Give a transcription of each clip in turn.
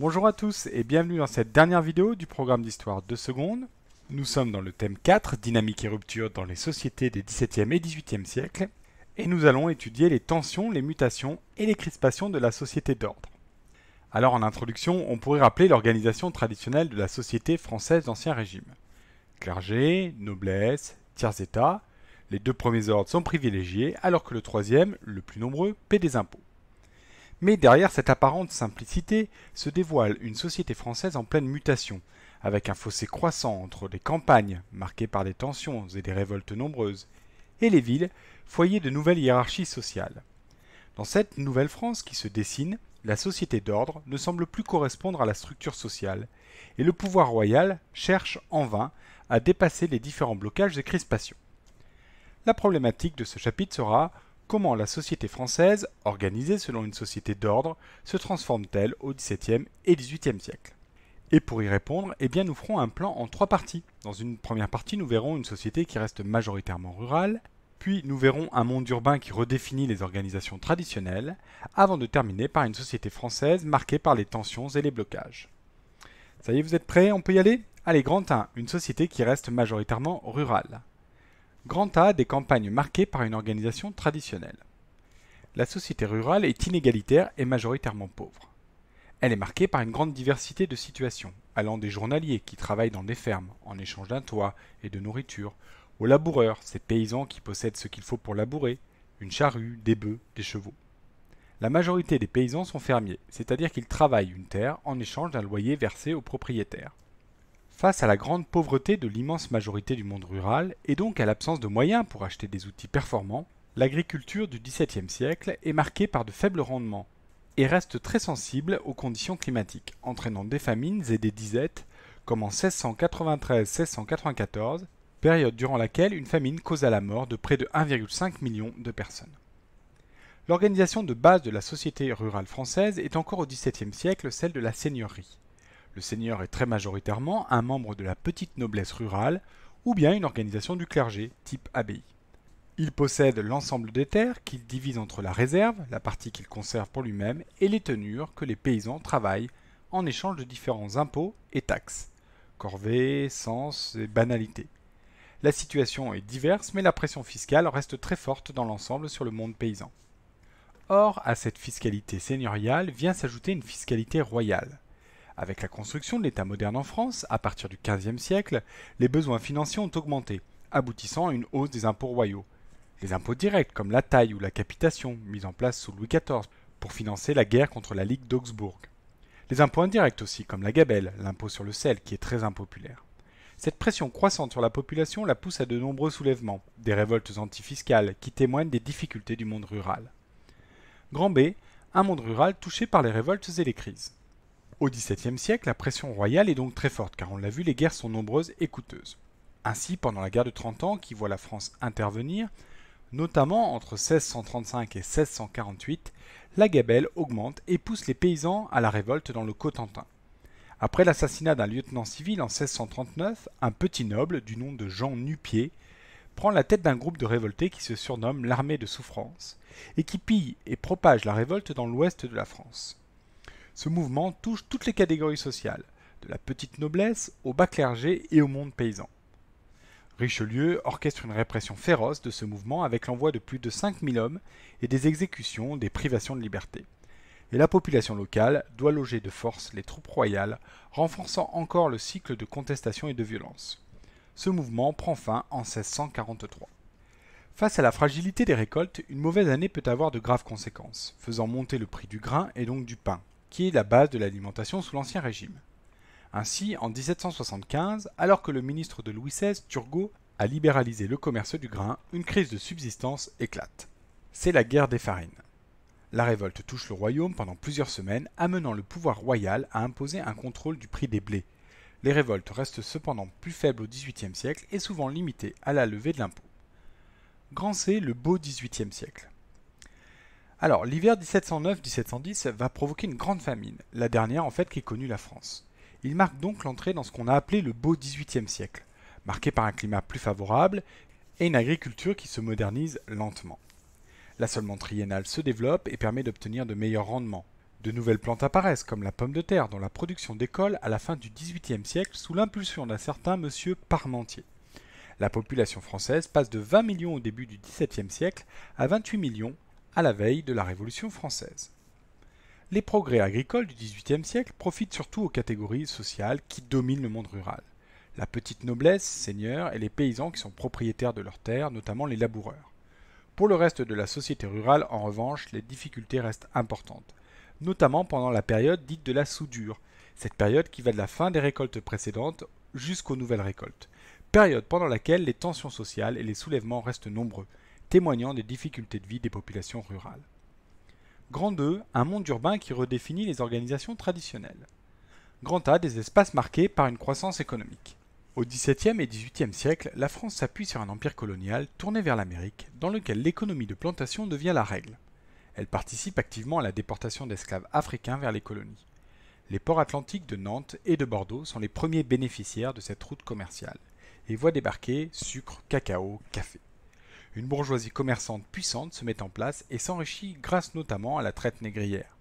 Bonjour à tous et bienvenue dans cette dernière vidéo du programme d'histoire 2 secondes. Nous sommes dans le thème 4, dynamique et rupture dans les sociétés des 17e et 18e siècles, et nous allons étudier les tensions, les mutations et les crispations de la société d'ordre. Alors en introduction, on pourrait rappeler l'organisation traditionnelle de la société française d'Ancien Régime. Clergé, noblesse, tiers-état, les deux premiers ordres sont privilégiés alors que le troisième, le plus nombreux, paie des impôts. Mais derrière cette apparente simplicité se dévoile une société française en pleine mutation, avec un fossé croissant entre les campagnes, marquées par des tensions et des révoltes nombreuses, et les villes, foyers de nouvelles hiérarchies sociales. Dans cette nouvelle France qui se dessine, la société d'ordre ne semble plus correspondre à la structure sociale, et le pouvoir royal cherche en vain à dépasser les différents blocages et crispations. La problématique de ce chapitre sera comment la société française, organisée selon une société d'ordre, se transforme-t-elle au XVIIe et XVIIIe siècle et pour y répondre, eh bien, nous ferons un plan en trois parties. Dans une première partie, nous verrons une société qui reste majoritairement rurale, puis nous verrons un monde urbain qui redéfinit les organisations traditionnelles, avant de terminer par une société française marquée par les tensions et les blocages. Ça y est, vous êtes prêts On peut y aller Allez, grand 1, une société qui reste majoritairement rurale. Grand A a des campagnes marquées par une organisation traditionnelle. La société rurale est inégalitaire et majoritairement pauvre. Elle est marquée par une grande diversité de situations, allant des journaliers qui travaillent dans des fermes en échange d'un toit et de nourriture, aux laboureurs, ces paysans qui possèdent ce qu'il faut pour labourer, une charrue, des bœufs, des chevaux. La majorité des paysans sont fermiers, c'est-à-dire qu'ils travaillent une terre en échange d'un loyer versé au propriétaire. Face à la grande pauvreté de l'immense majorité du monde rural, et donc à l'absence de moyens pour acheter des outils performants, l'agriculture du XVIIe siècle est marquée par de faibles rendements et reste très sensible aux conditions climatiques, entraînant des famines et des disettes, comme en 1693-1694, période durant laquelle une famine causa la mort de près de 1,5 million de personnes. L'organisation de base de la société rurale française est encore au XVIIe siècle celle de la seigneurie. Le seigneur est très majoritairement un membre de la petite noblesse rurale ou bien une organisation du clergé, type abbaye. Il possède l'ensemble des terres qu'il divise entre la réserve, la partie qu'il conserve pour lui-même, et les tenures que les paysans travaillent en échange de différents impôts et taxes, corvées, sens et banalités. La situation est diverse, mais la pression fiscale reste très forte dans l'ensemble sur le monde paysan. Or, à cette fiscalité seigneuriale vient s'ajouter une fiscalité royale. Avec la construction de l'État moderne en France, à partir du XVe siècle, les besoins financiers ont augmenté, aboutissant à une hausse des impôts royaux. Les impôts directs, comme la taille ou la capitation, mis en place sous Louis XIV pour financer la guerre contre la Ligue d'Augsbourg. Les impôts indirects aussi, comme la gabelle, l'impôt sur le sel, qui est très impopulaire. Cette pression croissante sur la population la pousse à de nombreux soulèvements, des révoltes antifiscales qui témoignent des difficultés du monde rural. Grand B, un monde rural touché par les révoltes et les crises. Au XVIIe siècle, la pression royale est donc très forte, car on l'a vu, les guerres sont nombreuses et coûteuses. Ainsi, pendant la guerre de Trente ans, qui voit la France intervenir, notamment entre 1635 et 1648, la gabelle augmente et pousse les paysans à la révolte dans le Cotentin. Après l'assassinat d'un lieutenant civil en 1639, un petit noble du nom de Jean Nupier prend la tête d'un groupe de révoltés qui se surnomme l'armée de souffrance et qui pille et propage la révolte dans l'ouest de la France. Ce mouvement touche toutes les catégories sociales, de la petite noblesse au bas clergé et au monde paysan. Richelieu orchestre une répression féroce de ce mouvement avec l'envoi de plus de 5000 hommes et des exécutions, des privations de liberté. Et la population locale doit loger de force les troupes royales, renforçant encore le cycle de contestation et de violence. Ce mouvement prend fin en 1643. Face à la fragilité des récoltes, une mauvaise année peut avoir de graves conséquences, faisant monter le prix du grain et donc du pain qui est la base de l'alimentation sous l'Ancien Régime. Ainsi, en 1775, alors que le ministre de Louis XVI, Turgot, a libéralisé le commerce du grain, une crise de subsistance éclate. C'est la guerre des farines. La révolte touche le royaume pendant plusieurs semaines, amenant le pouvoir royal à imposer un contrôle du prix des blés. Les révoltes restent cependant plus faibles au XVIIIe siècle et souvent limitées à la levée de l'impôt. C le beau XVIIIe siècle. Alors, l'hiver 1709-1710 va provoquer une grande famine, la dernière en fait qui connue la France. Il marque donc l'entrée dans ce qu'on a appelé le beau XVIIIe siècle, marqué par un climat plus favorable et une agriculture qui se modernise lentement. La semence triennale se développe et permet d'obtenir de meilleurs rendements. De nouvelles plantes apparaissent, comme la pomme de terre, dont la production décolle à la fin du XVIIIe siècle sous l'impulsion d'un certain monsieur Parmentier. La population française passe de 20 millions au début du XVIIe siècle à 28 millions à la veille de la Révolution française. Les progrès agricoles du XVIIIe siècle profitent surtout aux catégories sociales qui dominent le monde rural. La petite noblesse, seigneurs et les paysans qui sont propriétaires de leurs terres, notamment les laboureurs. Pour le reste de la société rurale, en revanche, les difficultés restent importantes, notamment pendant la période dite de la soudure, cette période qui va de la fin des récoltes précédentes jusqu'aux nouvelles récoltes, période pendant laquelle les tensions sociales et les soulèvements restent nombreux, témoignant des difficultés de vie des populations rurales. Grand 2, un monde urbain qui redéfinit les organisations traditionnelles. Grand A, des espaces marqués par une croissance économique. Au XVIIe et XVIIIe siècle, la France s'appuie sur un empire colonial tourné vers l'Amérique, dans lequel l'économie de plantation devient la règle. Elle participe activement à la déportation d'esclaves africains vers les colonies. Les ports atlantiques de Nantes et de Bordeaux sont les premiers bénéficiaires de cette route commerciale et voient débarquer sucre, cacao, café. Une bourgeoisie commerçante puissante se met en place et s'enrichit grâce notamment à la traite négrière.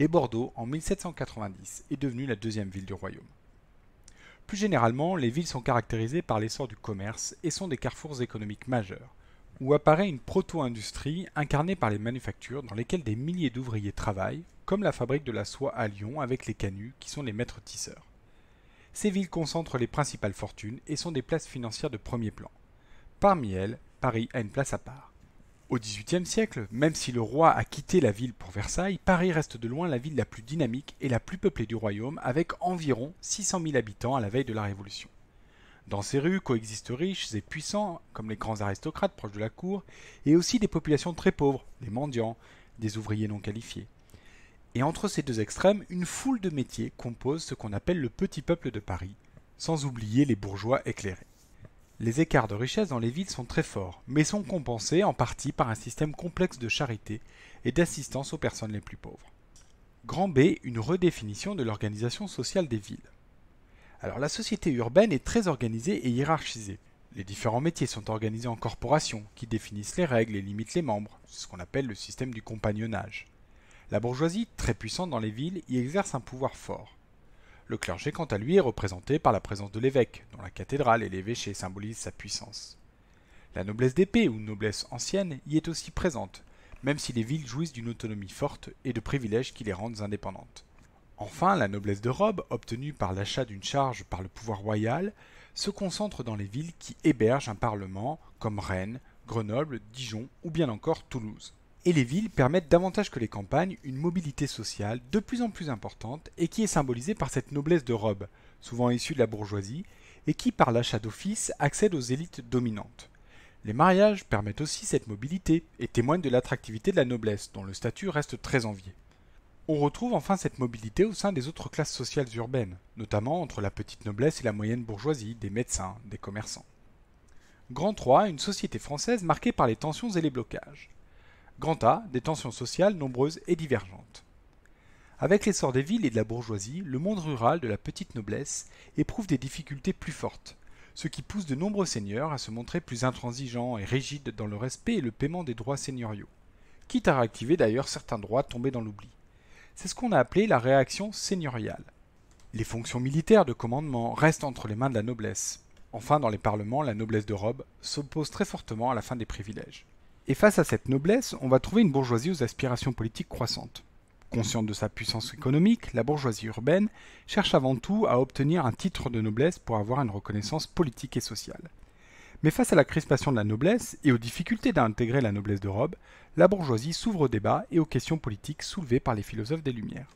Et Bordeaux, en 1790, est devenue la deuxième ville du royaume. Plus généralement, les villes sont caractérisées par l'essor du commerce et sont des carrefours économiques majeurs, où apparaît une proto-industrie incarnée par les manufactures dans lesquelles des milliers d'ouvriers travaillent, comme la fabrique de la soie à Lyon avec les canuts qui sont les maîtres tisseurs. Ces villes concentrent les principales fortunes et sont des places financières de premier plan. Parmi elles, Paris a une place à part. Au XVIIIe siècle, même si le roi a quitté la ville pour Versailles, Paris reste de loin la ville la plus dynamique et la plus peuplée du royaume, avec environ 600 000 habitants à la veille de la Révolution. Dans ces rues coexistent riches et puissants, comme les grands aristocrates proches de la cour, et aussi des populations très pauvres, les mendiants, des ouvriers non qualifiés. Et entre ces deux extrêmes, une foule de métiers compose ce qu'on appelle le petit peuple de Paris, sans oublier les bourgeois éclairés. Les écarts de richesse dans les villes sont très forts, mais sont compensés en partie par un système complexe de charité et d'assistance aux personnes les plus pauvres. Grand B, une redéfinition de l'organisation sociale des villes. Alors la société urbaine est très organisée et hiérarchisée. Les différents métiers sont organisés en corporations qui définissent les règles et limitent les membres, c'est ce qu'on appelle le système du compagnonnage. La bourgeoisie, très puissante dans les villes, y exerce un pouvoir fort. Le clergé, quant à lui, est représenté par la présence de l'évêque, dont la cathédrale et l'évêché symbolisent sa puissance. La noblesse d'épée, ou noblesse ancienne, y est aussi présente, même si les villes jouissent d'une autonomie forte et de privilèges qui les rendent indépendantes. Enfin, la noblesse de robe, obtenue par l'achat d'une charge par le pouvoir royal, se concentre dans les villes qui hébergent un parlement, comme Rennes, Grenoble, Dijon ou bien encore Toulouse et les villes permettent davantage que les campagnes une mobilité sociale de plus en plus importante et qui est symbolisée par cette noblesse de robe, souvent issue de la bourgeoisie, et qui par l'achat d'office accède aux élites dominantes. Les mariages permettent aussi cette mobilité et témoignent de l'attractivité de la noblesse, dont le statut reste très envié. On retrouve enfin cette mobilité au sein des autres classes sociales urbaines, notamment entre la petite noblesse et la moyenne bourgeoisie, des médecins, des commerçants. Grand III, une société française marquée par les tensions et les blocages. Grand A, des tensions sociales nombreuses et divergentes. Avec l'essor des villes et de la bourgeoisie, le monde rural de la petite noblesse éprouve des difficultés plus fortes, ce qui pousse de nombreux seigneurs à se montrer plus intransigeants et rigides dans le respect et le paiement des droits seigneuriaux, quitte à réactiver d'ailleurs certains droits tombés dans l'oubli. C'est ce qu'on a appelé la réaction seigneuriale. Les fonctions militaires de commandement restent entre les mains de la noblesse. Enfin, dans les parlements, la noblesse de robe s'oppose très fortement à la fin des privilèges. Et face à cette noblesse, on va trouver une bourgeoisie aux aspirations politiques croissantes. Consciente de sa puissance économique, la bourgeoisie urbaine cherche avant tout à obtenir un titre de noblesse pour avoir une reconnaissance politique et sociale. Mais face à la crispation de la noblesse et aux difficultés d'intégrer la noblesse de robe, la bourgeoisie s'ouvre au débat et aux questions politiques soulevées par les philosophes des Lumières.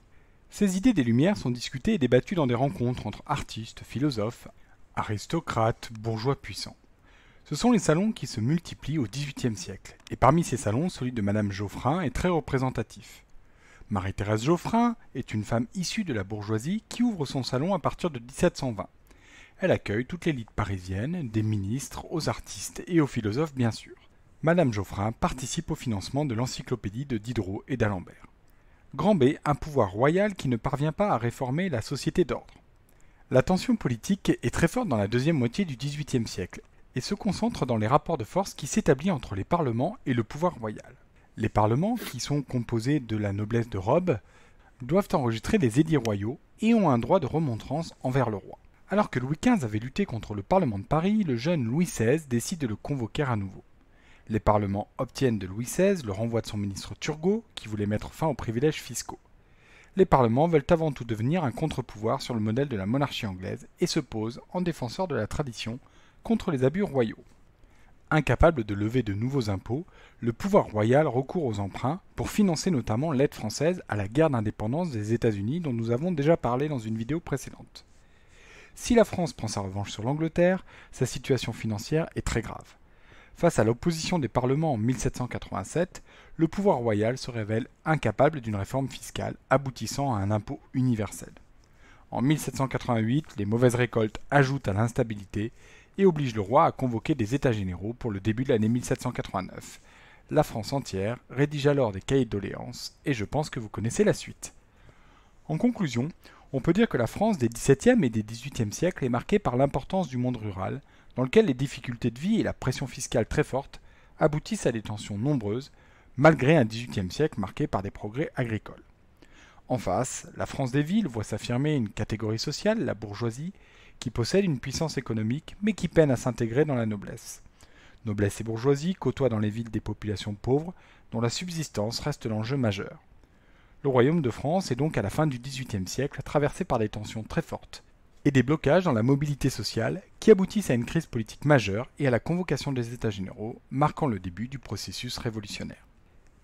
Ces idées des Lumières sont discutées et débattues dans des rencontres entre artistes, philosophes, aristocrates, bourgeois puissants. Ce sont les salons qui se multiplient au XVIIIe siècle, et parmi ces salons, celui de Madame Geoffrin est très représentatif. Marie-Thérèse Geoffrin est une femme issue de la bourgeoisie qui ouvre son salon à partir de 1720. Elle accueille toute l'élite parisienne, des ministres, aux artistes et aux philosophes bien sûr. Madame Geoffrin participe au financement de l'encyclopédie de Diderot et d'Alembert. Grand B, un pouvoir royal qui ne parvient pas à réformer la société d'ordre. La tension politique est très forte dans la deuxième moitié du XVIIIe siècle et se concentre dans les rapports de force qui s'établissent entre les parlements et le pouvoir royal. Les parlements, qui sont composés de la noblesse de robe, doivent enregistrer des édits royaux et ont un droit de remontrance envers le roi. Alors que Louis XV avait lutté contre le Parlement de Paris, le jeune Louis XVI décide de le convoquer à nouveau. Les parlements obtiennent de Louis XVI le renvoi de son ministre Turgot, qui voulait mettre fin aux privilèges fiscaux. Les parlements veulent avant tout devenir un contre-pouvoir sur le modèle de la monarchie anglaise et se posent en défenseur de la tradition contre les abus royaux. Incapable de lever de nouveaux impôts, le pouvoir royal recourt aux emprunts pour financer notamment l'aide française à la guerre d'indépendance des États-Unis dont nous avons déjà parlé dans une vidéo précédente. Si la France prend sa revanche sur l'Angleterre, sa situation financière est très grave. Face à l'opposition des parlements en 1787, le pouvoir royal se révèle incapable d'une réforme fiscale aboutissant à un impôt universel. En 1788, les mauvaises récoltes ajoutent à l'instabilité et oblige le roi à convoquer des États généraux pour le début de l'année 1789. La France entière rédige alors des cahiers de doléances, et je pense que vous connaissez la suite. En conclusion, on peut dire que la France des XVIIe et des XVIIIe siècles est marquée par l'importance du monde rural, dans lequel les difficultés de vie et la pression fiscale très forte aboutissent à des tensions nombreuses, malgré un XVIIIe siècle marqué par des progrès agricoles. En face, la France des villes voit s'affirmer une catégorie sociale, la bourgeoisie, qui possède une puissance économique, mais qui peine à s'intégrer dans la noblesse. Noblesse et bourgeoisie côtoient dans les villes des populations pauvres, dont la subsistance reste l'enjeu majeur. Le royaume de France est donc à la fin du XVIIIe siècle traversé par des tensions très fortes et des blocages dans la mobilité sociale qui aboutissent à une crise politique majeure et à la convocation des États généraux, marquant le début du processus révolutionnaire.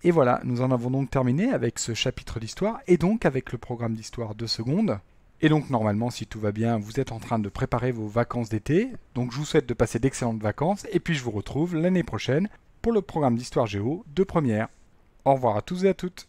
Et voilà, nous en avons donc terminé avec ce chapitre d'histoire et donc avec le programme d'histoire de seconde. Et donc normalement, si tout va bien, vous êtes en train de préparer vos vacances d'été. Donc je vous souhaite de passer d'excellentes vacances et puis je vous retrouve l'année prochaine pour le programme d'Histoire Géo de première. Au revoir à tous et à toutes.